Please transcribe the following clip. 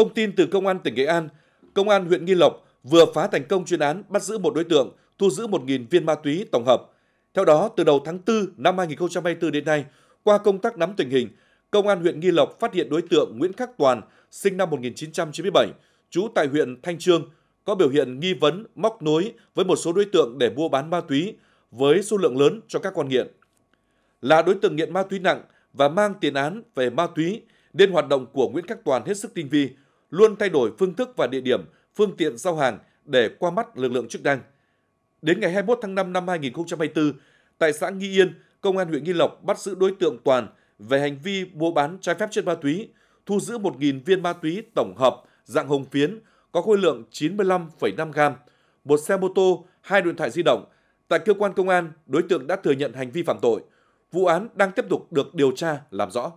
Thông tin từ Công an tỉnh Nghệ An, Công an huyện Nghi Lộc vừa phá thành công chuyên án bắt giữ một đối tượng, thu giữ 1.000 viên ma túy tổng hợp. Theo đó, từ đầu tháng 4 năm 2024 đến nay, qua công tác nắm tình hình, Công an huyện Nghi Lộc phát hiện đối tượng Nguyễn Khắc Toàn, sinh năm 1997, trú tại huyện Thanh Trương, có biểu hiện nghi vấn móc nối với một số đối tượng để mua bán ma túy với số lượng lớn cho các con nghiện. Là đối tượng nghiện ma túy nặng và mang tiền án về ma túy, nên hoạt động của Nguyễn Khắc Toàn hết sức tinh vi, luôn thay đổi phương thức và địa điểm, phương tiện giao hàng để qua mắt lực lượng chức năng. Đến ngày 21 tháng 5 năm 2024, tại xã Nghi Yên, Công an huyện Nghi Lộc bắt giữ đối tượng Toàn về hành vi mua bán trái phép chất ma túy, thu giữ 1.000 viên ma túy tổng hợp dạng hồng phiến có khối lượng 95,5 gram, một xe mô tô, hai điện thoại di động. Tại cơ quan công an, đối tượng đã thừa nhận hành vi phạm tội. Vụ án đang tiếp tục được điều tra làm rõ.